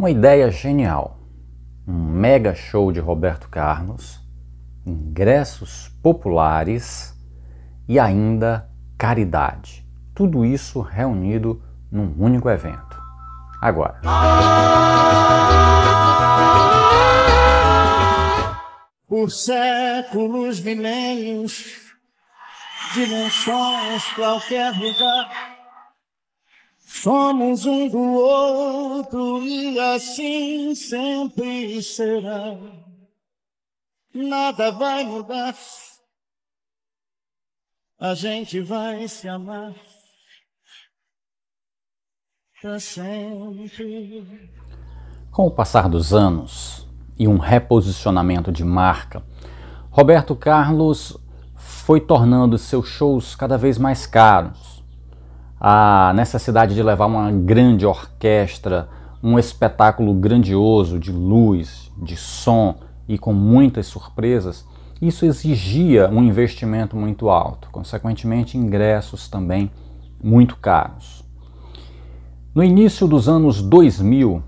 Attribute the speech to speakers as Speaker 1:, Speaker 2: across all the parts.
Speaker 1: uma ideia genial. Um mega show de Roberto Carlos, ingressos populares e ainda caridade. Tudo isso reunido num único evento. Agora.
Speaker 2: Por séculos, milênios, dimensões, qualquer lugar Somos um do outro e assim sempre será. Nada vai mudar. A gente vai se amar. Pra sempre.
Speaker 1: Com o passar dos anos e um reposicionamento de marca, Roberto Carlos foi tornando seus shows cada vez mais caros a necessidade de levar uma grande orquestra, um espetáculo grandioso de luz, de som e com muitas surpresas, isso exigia um investimento muito alto, consequentemente, ingressos também muito caros. No início dos anos 2000,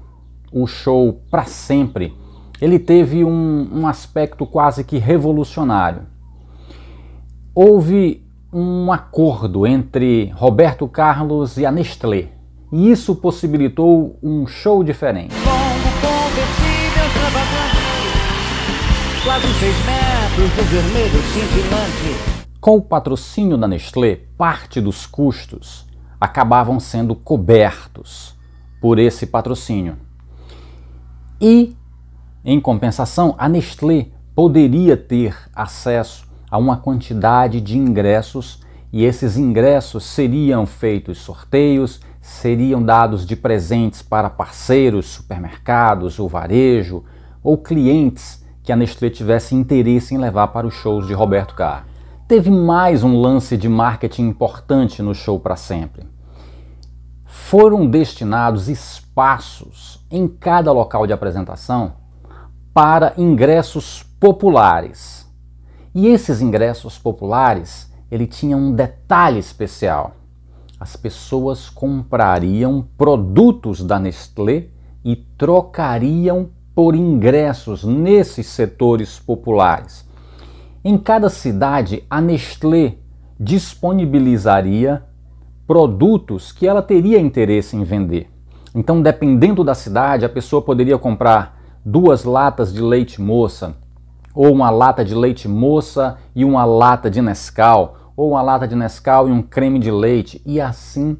Speaker 1: o show para Sempre ele teve um, um aspecto quase que revolucionário. Houve um acordo entre Roberto Carlos e a Nestlé. E isso possibilitou um show diferente. Com o patrocínio da Nestlé, parte dos custos acabavam sendo cobertos por esse patrocínio. E, em compensação, a Nestlé poderia ter acesso a uma quantidade de ingressos e esses ingressos seriam feitos sorteios, seriam dados de presentes para parceiros, supermercados, o varejo ou clientes que a Nestlé tivesse interesse em levar para os shows de Roberto Carr. Teve mais um lance de marketing importante no show para sempre. Foram destinados espaços em cada local de apresentação para ingressos populares e esses ingressos populares, ele tinha um detalhe especial. As pessoas comprariam produtos da Nestlé e trocariam por ingressos nesses setores populares. Em cada cidade, a Nestlé disponibilizaria produtos que ela teria interesse em vender. Então, dependendo da cidade, a pessoa poderia comprar duas latas de leite moça, ou uma lata de leite moça e uma lata de Nescau, ou uma lata de Nescau e um creme de leite, e assim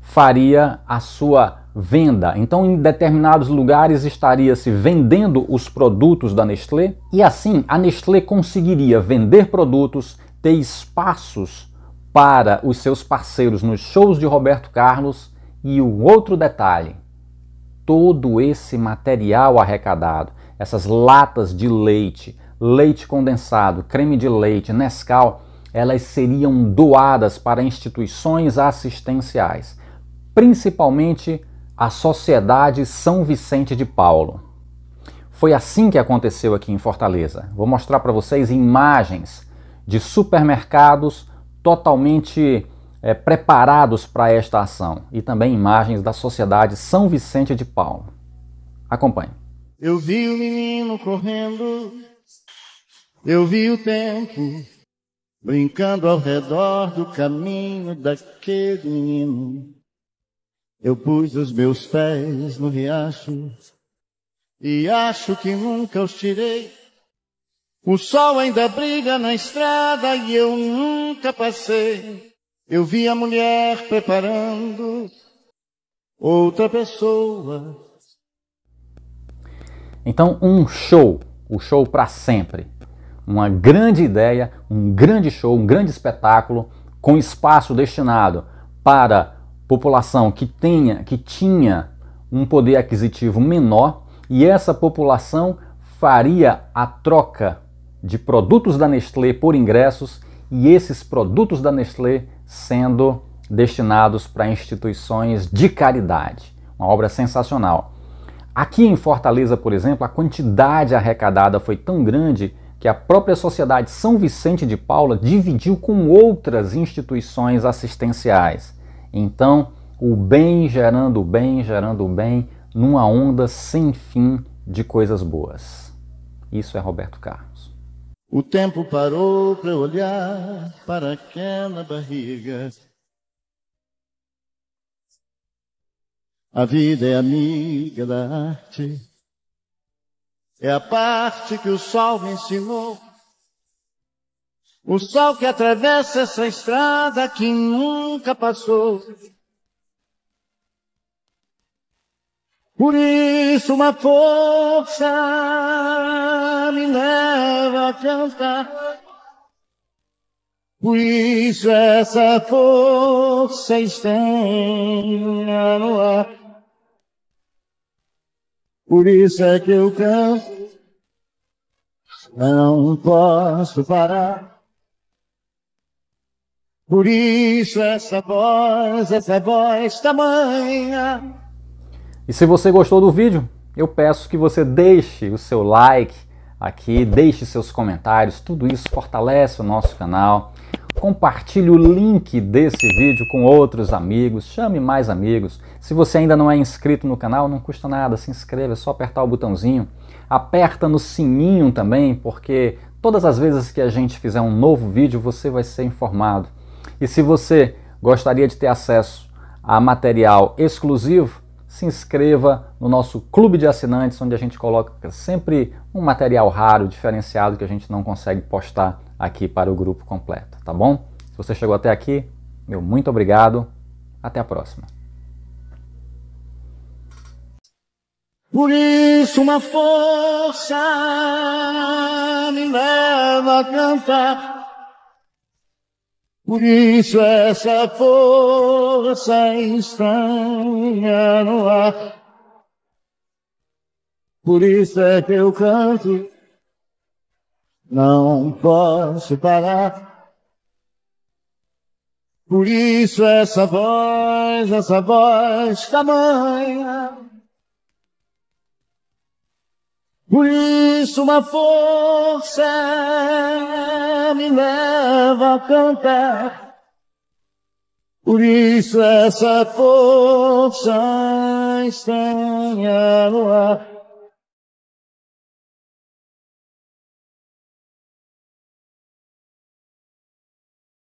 Speaker 1: faria a sua venda. Então, em determinados lugares estaria se vendendo os produtos da Nestlé e assim a Nestlé conseguiria vender produtos, ter espaços para os seus parceiros nos shows de Roberto Carlos e um outro detalhe, todo esse material arrecadado essas latas de leite, leite condensado, creme de leite, Nescau, elas seriam doadas para instituições assistenciais, principalmente a Sociedade São Vicente de Paulo. Foi assim que aconteceu aqui em Fortaleza. Vou mostrar para vocês imagens de supermercados totalmente é, preparados para esta ação e também imagens da Sociedade São Vicente de Paulo. Acompanhe.
Speaker 2: Eu vi o menino correndo, eu vi o tempo brincando ao redor do caminho daquele menino. Eu pus os meus pés no riacho e acho que nunca os tirei. O sol ainda briga na estrada e eu nunca passei. Eu vi a mulher preparando outra pessoa
Speaker 1: então, um show, o show para sempre. Uma grande ideia, um grande show, um grande espetáculo com espaço destinado para população que tenha, que tinha um poder aquisitivo menor e essa população faria a troca de produtos da Nestlé por ingressos e esses produtos da Nestlé sendo destinados para instituições de caridade. Uma obra sensacional. Aqui em Fortaleza, por exemplo, a quantidade arrecadada foi tão grande que a própria Sociedade São Vicente de Paula dividiu com outras instituições assistenciais. Então, o bem gerando o bem, gerando o bem, numa onda sem fim de coisas boas. Isso é Roberto Carlos.
Speaker 2: O tempo parou para olhar para aquela barriga A vida é amiga da arte, é a parte que o sol me ensinou. O sol que atravessa essa estrada que nunca passou. Por isso uma força me leva a cantar. Por isso essa força estende no ar por isso é que eu canto. Não posso parar. Por isso essa voz, essa voz tamanha.
Speaker 1: E se você gostou do vídeo, eu peço que você deixe o seu like aqui, deixe seus comentários, tudo isso fortalece o nosso canal. Compartilhe o link desse vídeo com outros amigos, chame mais amigos. Se você ainda não é inscrito no canal, não custa nada, se inscreva, é só apertar o botãozinho. Aperta no sininho também, porque todas as vezes que a gente fizer um novo vídeo, você vai ser informado. E se você gostaria de ter acesso a material exclusivo, se inscreva no nosso clube de assinantes, onde a gente coloca sempre um material raro, diferenciado que a gente não consegue postar aqui para o grupo completo, tá bom? Se você chegou até aqui, meu muito obrigado, até a próxima.
Speaker 2: Por isso uma força me leva a cantar. Por isso essa força estranha no ar. Por isso é que eu canto. Não posso parar. Por isso essa voz, essa voz tamanha. Por isso uma força me leva a cantar. Por isso essa força estranha no ar.